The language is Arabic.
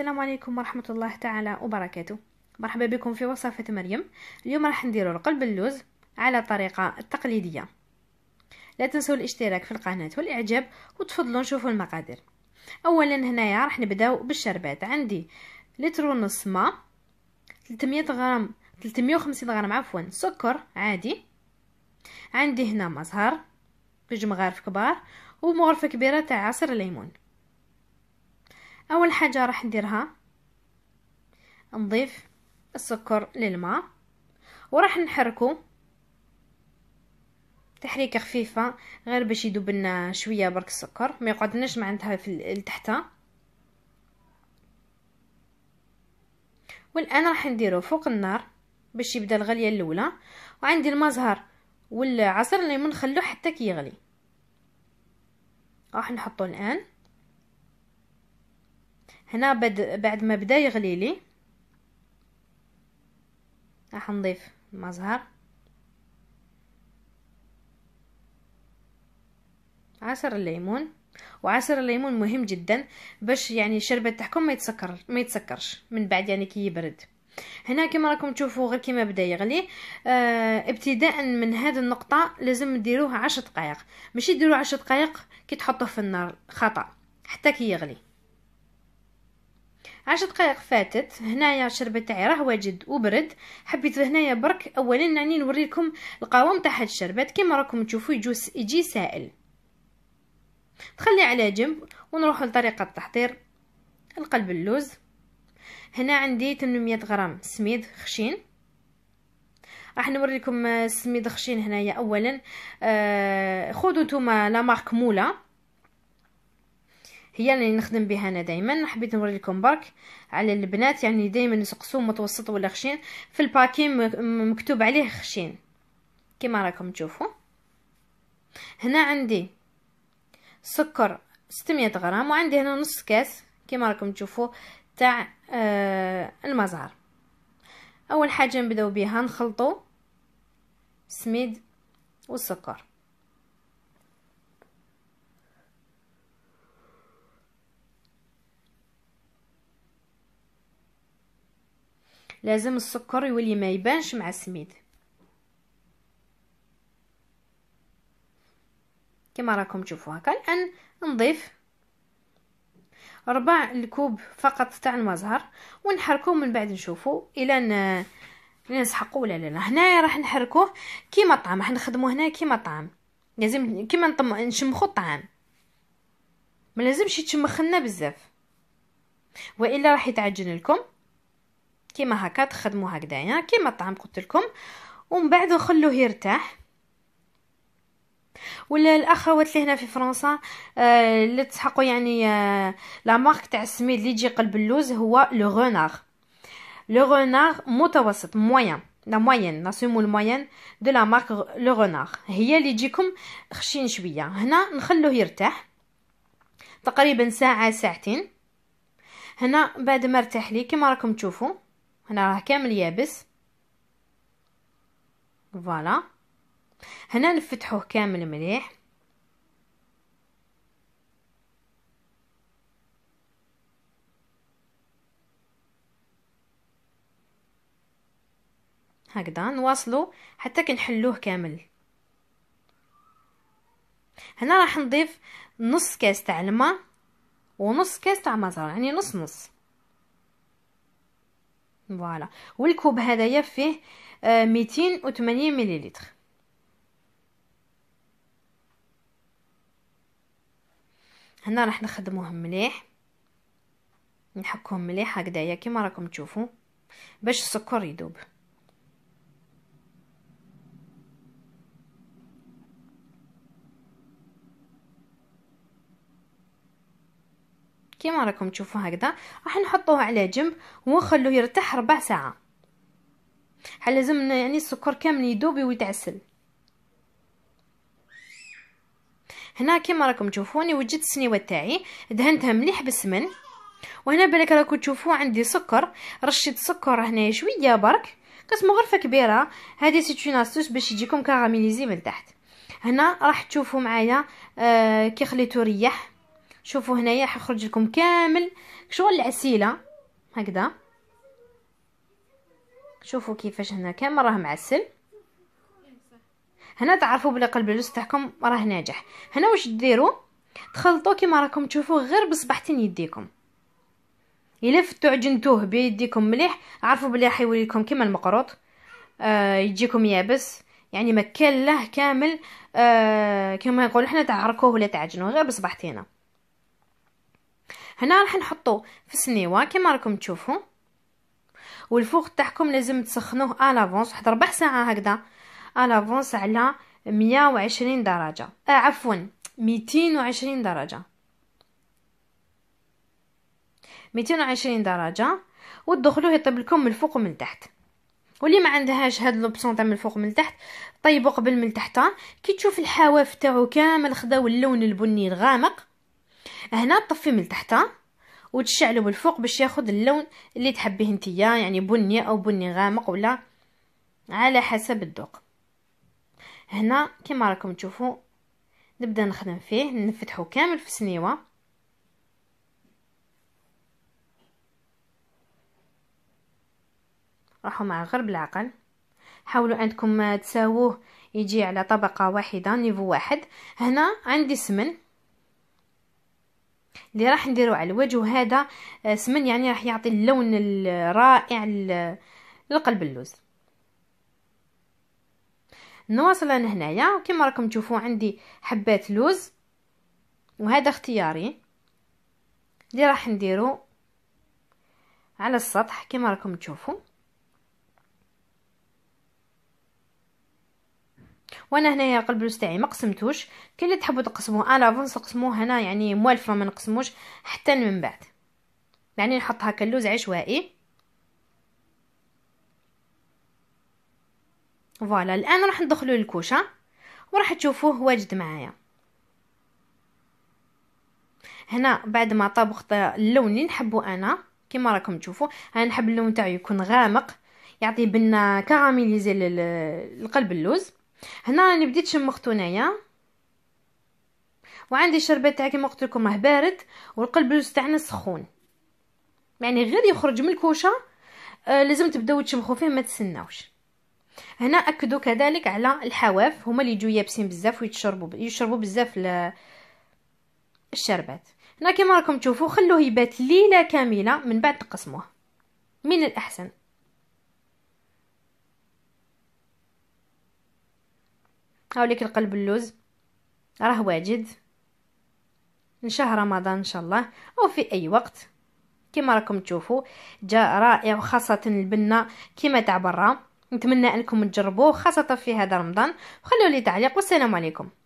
السلام عليكم ورحمة الله تعالى وبركاته مرحبا بكم في وصفة مريم اليوم راح نديرو القلب اللوز على الطريقة التقليدية لا تنسوا الاشتراك في القناة والاعجاب وتفضلوا نشوفوا المقادير اولا هنايا راح نبداو بالشربات عندي لتر ونص ماء 300 غرام 350 غرام عفوا سكر عادي عندي هنا مزهر بجمغارف مغارف كبار ومغرفه كبيره تاع عصير الليمون اول حاجه راح نديرها نضيف السكر للماء وراح نحركو تحريكه خفيفه غير باش يدوب لنا شويه برك السكر ما يقعدناش معندها في لتحت والان راح نديرو فوق النار باش يبدا الغليه الاولى وعندي المزهر والعصر الليمون نخلوه حتى كيغلي راح نحطو الان هنا بعد ما بدا يغلي لي راح نضيف زهر عصير الليمون وعصير الليمون مهم جدا باش يعني الشربات تاعكم ما يتسكر ما يتسكرش من بعد يعني كي يبرد هنا كما راكم تشوفوا غير كيما بدا يغلي آه ابتداء من هذه النقطه لازم ديروه عشر دقائق ماشي ديروه عشر دقائق كي تحطوه في النار خطا حتى كي يغلي عشر دقائق فاتت هنايا شربت تاعي راه واجد وبرد حبيت هنايا برك اولا راني نوريكم القوام تاع هاد الشربات كيما راكم تشوفوا يجو يجي سائل تخليه على جنب ونروحوا لطريقه التحضير القلب اللوز هنا عندي 800 غرام سميد خشين راح نوريكم السميد آه، خشين هنايا اولا آه خذوا نتوما لا مارك مولا هي اللي نخدم بها انا دائما حبيت نوري لكم برك على البنات يعني دائما يسقسوا متوسط ولا خشين في الباكي مكتوب عليه خشين كما راكم تشوفوا هنا عندي سكر 600 غرام وعندي هنا نص كاس كما راكم تشوفوا تاع آه المزهر اول حاجه نبداو بها نخلطو سميد والسكر لازم السكر يولي ما يبانش مع السميد كما راكم تشوفوا هكا الان نضيف ربع الكوب فقط تاع المزهر ونحركوه من بعد نشوفوا الى نسحقوا ولا لا هنايا راح نحركوه كيما الطعام راح نخدموه هنا كيما الطعام لازم كيما نطم نشمخوا الطعام ما لازمش يتشمخ لنا بزاف والا راح يتعجن لكم كيما هكا تخدموا هكذايا كيما الطعام قلت لكم ومن بعد نخلوه يرتاح ولا الاخوات اللي هنا في فرنسا آه اللي تسحقوا يعني آه لا مارك تاع السميد اللي يجي قلب اللوز هو لو رونار لو رونار متوسط موين لا موين نسمو الموين دو لا مارك لو رونار هي اللي تجيكم خشين شويه هنا نخلوه يرتاح تقريبا ساعه ساعتين هنا بعد ما ارتاح لي كما راكم تشوفوا هنا راه كامل يابس فوالا هنا نفتحوه كامل مليح هكذا نواصلو حتى كنحلوه كامل هنا راح نضيف نص كاس تاع الماء ونص كاس تاع مزار يعني نص نص فوالا والكوب هذايا فيه ميتين وثمانين مليلتر هنا راح نخدموهم مليح نحكهم مليح هكذايا كيما راكم تشوفوا باش السكر يذوب كيما راكم تشوفوا هكذا راح نحطوه على جنب ونخلوه يرتاح ربع ساعه حال لازم يعني السكر كامل يذوب ويتعسل هنا كيما راكم تشوفوني وجدت السنيوه تاعي دهنتها مليح بالسمن وهنا بالك راكم تشوفوا عندي سكر رشيت سكر هنا شويه برك قسم غرفه كبيره هذه سي استوس باش يجيكم كاراميليزي من تحت هنا راح تشوفوا معايا آه كي خليته ريح شوفوا هنايا حيخرج لكم كامل شغل العسيله هكذا شوفوا كيفاش هنا كامل راه معسل هنا تعرفوا بلي قلب الجوز تاعكم راه ناجح هنا واش ديروا تخلطوا كيما راكم تشوفوا غير بصباحتين يديكم الا فتو عجنتوه بيديكم مليح عرفوا بلي راح يولي لكم كيما المقروط آه يجيكم يابس يعني مكان له كامل آه كما يقولوا حنا تعركوه ولا تعجنوه غير بصباحتين هنا راح نحطو في السنيوه كما راكم تشوفو والفوق تاعكم لازم تسخنوه الافونس واحد ربع ساعه هكذا الافونس على 120 درجه آه عفوا 220 درجه 220 درجه وتدخلوه يطيب لكم من الفوق ومن التحت واللي ما عندهاش هاد لوبسيون تاع من الفوق ومن التحت طيبوا قبل من تحت كي تشوف الحواف تاعو كامل خداو اللون البني الغامق هنا طفي من تحت وتشعلو الفوق باش ياخد اللون اللي تحبيه نتيا يعني بني او بني غامق ولا على حسب الذوق هنا كما راكم تشوفوا نبدا نخدم فيه نفتحو كامل في السنيوه راحوا مع غرب العقل حاولوا عندكم تساووه يجي على طبقة واحدة نيفو واحد هنا عندي سمن اللي راح نديرو على الوجه وهذا آه، سمن يعني راح يعطي اللون الرائع لقلب اللوز نواصل انا هنايا كيما راكم تشوفوا عندي حبات لوز وهذا اختياري اللي راح نديرو على السطح كما راكم تشوفوا وانا هنايا القلبلوس تاعي ما قسمتوش كي اللي تحبوا تقسموه انا لافونس قسموه هنا يعني موالفه ما نقسموش حتى من بعد يعني نحط كلوز اللوز عشوائي فوالا الان راح ندخلو الكوشه وراح تشوفوه واجد معايا هنا بعد ما طبخت اللون اللي نحبو انا كما راكم تشوفوا انا نحب اللون تاعو يكون غامق يعطي بنا كراميليزي للقلب اللوز هنا راني بديت شمخت هنايا وعندي الشربات تاعي كيما قلت لكم راه بارد والقلبلوس تاعنا سخون يعني غير يخرج من الكوشه آه لازم تبداو تشمخوا فيه ما تسناوش هنا اكدوا كذلك على الحواف هما اللي يجوا يابسين بزاف ويتشربوا يشربوا بزاف الشربات هنا كما راكم تشوفوا خلوه يبات ليله كامله من بعد تقسموه من الاحسن هاوليك القلب اللوز راه واجد من شهر رمضان ان شاء الله او في اي وقت كما راكم تشوفوا جا رائع وخاصه البنه كما تاع برا نتمنى انكم تجربوه خاصه في هذا رمضان وخلوا لي تعليق والسلام عليكم